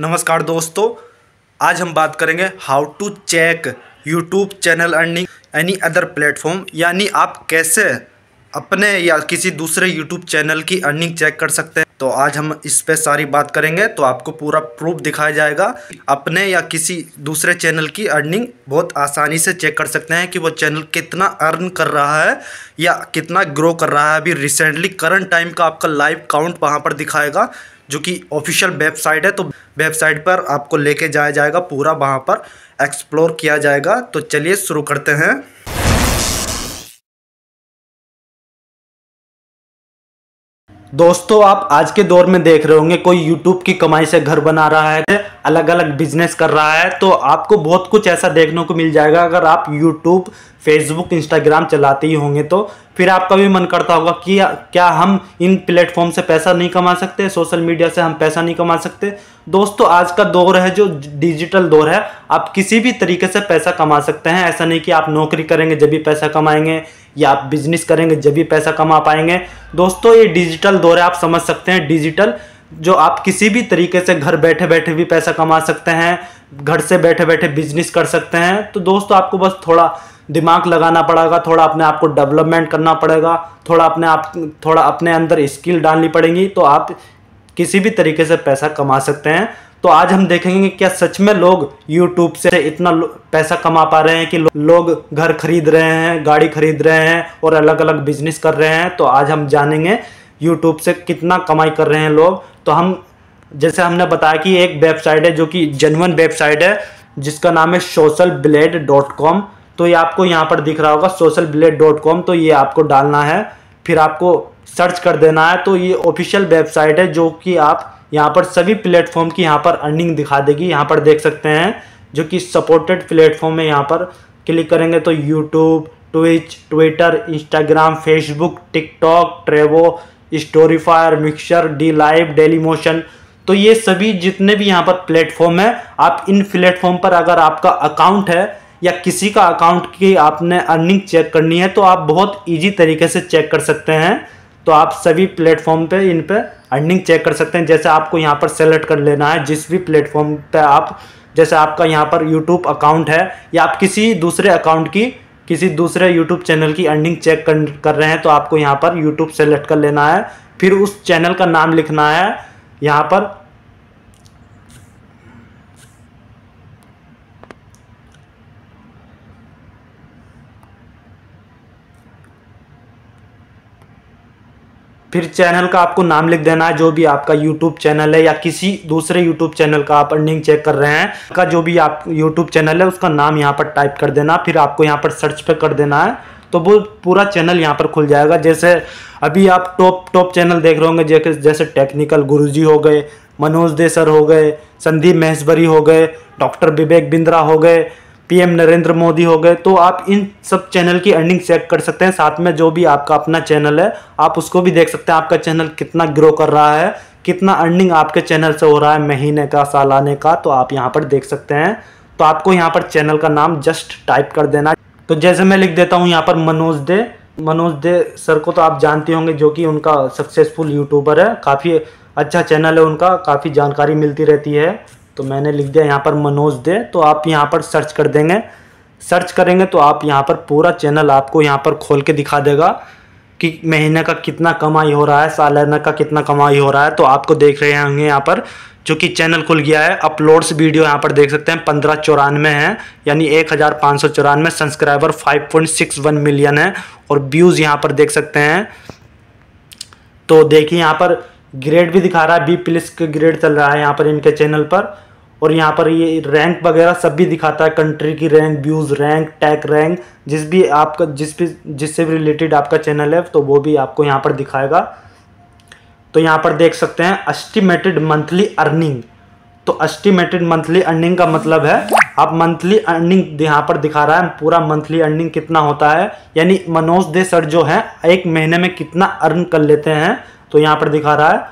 नमस्कार दोस्तों आज हम बात करेंगे how to check YouTube channel earning any other platform यानी आप कैसे अपने या किसी दूसरे यूट्यूब चैनल की अर्निंग चेक कर सकते हैं तो आज हम इस पर सारी बात करेंगे तो आपको पूरा प्रूफ दिखाया जाएगा अपने या किसी दूसरे चैनल की अर्निंग बहुत आसानी से चेक कर सकते हैं कि वो चैनल कितना अर्न कर रहा है या कितना ग्रो कर रहा है अभी रिसेंटली करंट टाइम का आपका लाइव काउंट वहाँ पर दिखाएगा जो कि ऑफिशियल वेबसाइट है तो वेबसाइट पर आपको लेके जाया जाएगा पूरा वहाँ पर एक्सप्लोर किया जाएगा तो चलिए शुरू करते हैं दोस्तों आप आज के दौर में देख रहे होंगे कोई यूट्यूब की कमाई से घर बना रहा है अलग अलग बिजनेस कर रहा है तो आपको बहुत कुछ ऐसा देखने को मिल जाएगा अगर आप यूट्यूब फेसबुक इंस्टाग्राम चलाते ही होंगे तो फिर आपका भी मन करता होगा कि क्या हम इन प्लेटफॉर्म से पैसा नहीं कमा सकते सोशल मीडिया से हम पैसा नहीं कमा सकते दोस्तों आज का दौर है जो डिजिटल दौर है आप किसी भी तरीके से पैसा कमा सकते हैं ऐसा नहीं कि आप नौकरी करेंगे जब भी पैसा कमाएंगे या आप बिजनेस करेंगे जब भी पैसा कमा पाएंगे दोस्तों ये डिजिटल दौर है आप समझ सकते हैं डिजिटल जो आप किसी भी तरीके से घर बैठे बैठे भी पैसा कमा सकते हैं घर से बैठे बैठे बिजनेस कर सकते हैं तो दोस्तों आपको बस थोड़ा दिमाग लगाना पड़ेगा थोड़ा अपने आप को डेवलपमेंट करना पड़ेगा थोड़ा अपने आप थोड़ा अपने अंदर स्किल डालनी पड़ेगी तो आप किसी भी तरीके से पैसा कमा सकते हैं तो आज हम देखेंगे क्या सच में लोग यूट्यूब से इतना पैसा कमा पा रहे हैं कि लोग घर खरीद रहे हैं गाड़ी खरीद रहे हैं और अलग अलग बिजनेस कर रहे हैं तो आज हम जानेंगे यूट्यूब से कितना कमाई कर रहे हैं लोग तो हम जैसे हमने बताया कि एक वेबसाइट है जो कि जेनवन वेबसाइट है जिसका नाम है सोशल ब्लेड डॉट कॉम तो ये आपको यहाँ पर दिख रहा होगा सोशल ब्लेड डॉट कॉम तो ये आपको डालना है फिर आपको सर्च कर देना है तो ये ऑफिशियल वेबसाइट है जो कि आप यहाँ पर सभी प्लेटफॉर्म की यहाँ पर अर्निंग दिखा देगी यहाँ पर देख सकते हैं जो कि सपोर्टेड प्लेटफॉर्म है यहाँ पर क्लिक करेंगे तो YouTube Twitch Twitter Instagram Facebook TikTok Trovo StoryFire Mixer DLive Dailymotion तो ये सभी जितने भी यहाँ पर प्लेटफॉर्म है आप इन प्लेटफॉर्म पर अगर आपका अकाउंट है या किसी का अकाउंट की आपने अर्निंग चेक करनी है तो आप बहुत इजी तरीके से चेक कर सकते हैं तो आप सभी प्लेटफॉर्म पे इन पे अर्निंग चेक कर सकते हैं जैसे आपको यहाँ पर सेलेक्ट कर लेना है जिस भी प्लेटफॉर्म पे आप जैसे आपका यहाँ पर यूट्यूब अकाउंट है या आप किसी दूसरे अकाउंट की किसी दूसरे यूट्यूब चैनल की अर्निंग चेक कर, कर रहे हैं तो आपको यहाँ पर यूट्यूब सेलेक्ट कर लेना है फिर उस चैनल का नाम लिखना है यहाँ पर फिर चैनल का आपको नाम लिख देना है जो भी आपका यूट्यूब चैनल है या किसी दूसरे यूट्यूब चैनल का आप अर्निंग चेक कर रहे हैं का जो भी आप यूट्यूब चैनल है उसका नाम यहाँ पर टाइप कर देना फिर आपको यहाँ पर सर्च पर कर देना है तो वो पूरा चैनल यहाँ पर खुल जाएगा जैसे अभी आप टॉप टॉप चैनल देख रहे होंगे जैसे टेक्निकल गुरुजी हो गए मनोज देसर हो गए संदीप महेश्वरी हो गए डॉक्टर विवेक बिंद्रा हो गए पीएम नरेंद्र मोदी हो गए तो आप इन सब चैनल की अर्निंग चेक कर सकते हैं साथ में जो भी आपका अपना चैनल है आप उसको भी देख सकते हैं आपका चैनल कितना ग्रो कर रहा है कितना अर्निंग आपके चैनल से हो रहा है महीने का सालाने का तो आप यहाँ पर देख सकते हैं तो आपको यहाँ पर चैनल का नाम जस्ट टाइप कर देना तो जैसे मैं लिख देता हूँ यहाँ पर मनोज दे मनोज दे सर को तो आप जानते होंगे जो कि उनका सक्सेसफुल यूट्यूबर है काफ़ी अच्छा चैनल है उनका काफ़ी जानकारी मिलती रहती है तो मैंने लिख दिया यहाँ पर मनोज दे तो आप यहाँ पर सर्च कर देंगे सर्च करेंगे तो आप यहाँ पर पूरा चैनल आपको यहाँ पर खोल के दिखा देगा कि महीने का कितना कमाई हो रहा है सालाना का कितना कमाई हो रहा है तो आपको देख रहे होंगे यहाँ पर जो कि चैनल खुल गया है अपलोड्स वीडियो यहाँ पर देख सकते हैं पंद्रह चौरानवे हैं यानी एक हज़ार पाँच सौ चौरानवे subscriber five point six one million है और व्यूज़ यहाँ पर देख सकते हैं तो देखिए यहाँ पर ग्रेड भी दिखा रहा है बी प्लस का ग्रेड चल रहा है यहाँ पर इनके चैनल पर और यहाँ पर ये रैंक वगैरह सब भी दिखाता है कंट्री की rank views rank tag rank जिस भी आपका जिस भी जिससे भी रिलेटेड आपका चैनल है तो वो भी आपको यहाँ पर दिखाएगा तो यहाँ पर देख सकते हैं अस्टिमेटेड मंथली अर्निंग तो अस्टिमेटेड मंथली अर्निंग का मतलब है आप मंथली अर्निंग यहाँ पर दिखा रहा है पूरा मंथली अर्निंग कितना होता है यानी मनोज दे सर जो है एक महीने में कितना अर्न कर लेते हैं तो यहाँ पर दिखा रहा है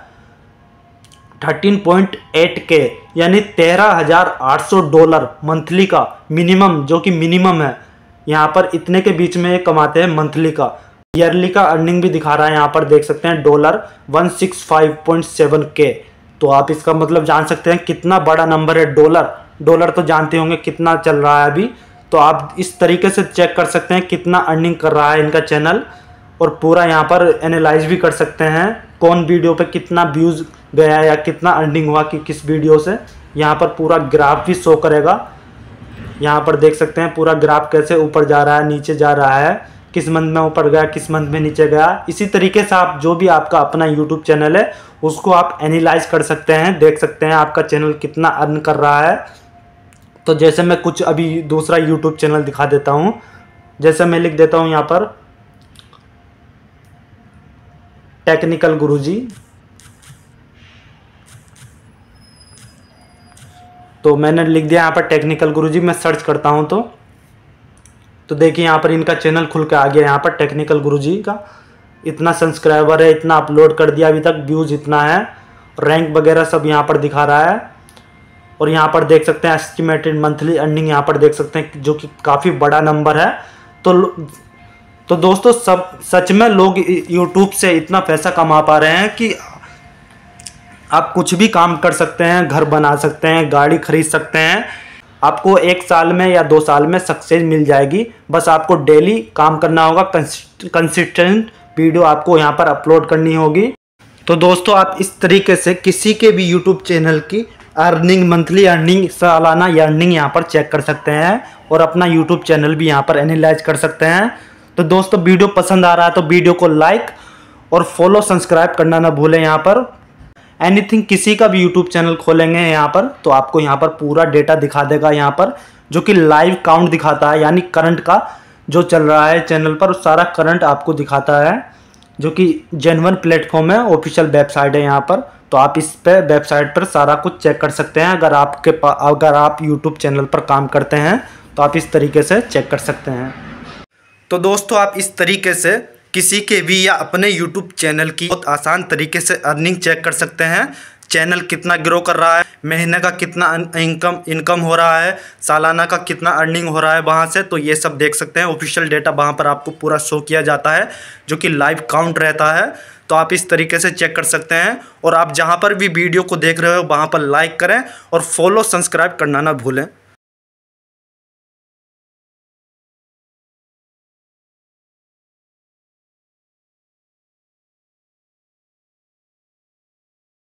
थर्टीन पॉइंट एट के यानी तेरह हज़ार आठ सौ डॉलर मंथली का मिनिमम जो कि मिनिमम है यहाँ पर इतने के बीच में कमाते हैं मंथली का ईयरली का अर्निंग भी दिखा रहा है यहाँ पर देख सकते हैं dollar one six five point seven के तो आप इसका मतलब जान सकते हैं कितना बड़ा नंबर है डॉलर डॉलर तो जानते होंगे कितना चल रहा है अभी तो आप इस तरीके से चेक कर सकते हैं कितना अर्निंग कर रहा है इनका चैनल और पूरा यहाँ पर एनालाइज भी कर सकते हैं कौन वीडियो पे कितना व्यूज़ गया या कितना अर्निंग हुआ कि किस वीडियो से यहाँ पर पूरा ग्राफ भी शो करेगा यहाँ पर देख सकते हैं पूरा ग्राफ कैसे ऊपर जा रहा है नीचे जा रहा है किस मंथ में ऊपर गया किस मंथ में नीचे गया इसी तरीके से आप जो भी आपका अपना यूट्यूब चैनल है उसको आप एनालाइज कर सकते हैं देख सकते हैं आपका चैनल कितना अर्न कर रहा है तो जैसे मैं कुछ अभी दूसरा यूट्यूब चैनल दिखा देता हूँ जैसे मैं लिख देता हूँ यहाँ पर टेक्निकल गुरुजी तो मैंने लिख दिया यहाँ पर टेक्निकल गुरुजी मैं सर्च करता हूँ तो तो देखिए यहाँ पर इनका चैनल खुल के आ गया यहाँ पर टेक्निकल गुरुजी का इतना सब्सक्राइबर है इतना अपलोड कर दिया अभी तक व्यूज़ इतना है रैंक वगैरह सब यहाँ पर दिखा रहा है और यहाँ पर देख सकते हैं एस्टिमेटेड मंथली अर्निंग यहाँ पर देख सकते हैं जो कि काफ़ी बड़ा नंबर है तो तो दोस्तों सब सच में लोग यूट्यूब से इतना पैसा कमा पा रहे हैं कि आप कुछ भी काम कर सकते हैं घर बना सकते हैं गाड़ी खरीद सकते हैं आपको एक साल में या दो साल में सक्सेस मिल जाएगी बस आपको डेली काम करना होगा कंसिस्टेंट वीडियो आपको यहाँ पर अपलोड करनी होगी तो दोस्तों आप इस तरीके से किसी के भी यूट्यूब चैनल की अर्निंग मंथली अर्निंग सालाना अर्निंग यहाँ पर चेक कर सकते हैं और अपना यूट्यूब चैनल भी यहाँ पर एनालाइज कर सकते हैं तो दोस्तों वीडियो पसंद आ रहा है तो वीडियो को लाइक और फॉलो सब्सक्राइब करना ना भूलें यहाँ पर एनीथिंग किसी का भी यूट्यूब चैनल खोलेंगे यहाँ पर तो आपको यहाँ पर पूरा डेटा दिखा देगा यहाँ पर जो कि लाइव काउंट दिखाता है यानी करंट का जो चल रहा है चैनल पर सारा करंट आपको दिखाता है जो कि जेनवन प्लेटफॉर्म है ऑफिशियल वेबसाइट है यहाँ पर तो आप इस पे वेबसाइट पर सारा कुछ चेक कर सकते हैं अगर आपके अगर आप यूट्यूब चैनल पर काम करते हैं तो आप इस तरीके से चेक कर सकते हैं तो दोस्तों आप इस तरीके से किसी के भी या अपने यूट्यूब चैनल की बहुत आसान तरीके से अर्निंग चेक कर सकते हैं चैनल कितना ग्रो कर रहा है महीने का कितना इनकम इनकम हो रहा है सालाना का कितना अर्निंग हो रहा है वहाँ से तो ये सब देख सकते हैं ऑफिशियल डेटा वहाँ पर आपको पूरा शो किया जाता है जो कि लाइव काउंट रहता है तो आप इस तरीके से चेक कर सकते हैं और आप जहाँ पर भी वीडियो को देख रहे हो वहाँ पर लाइक करें और फॉलो सब्सक्राइब करना ना भूलें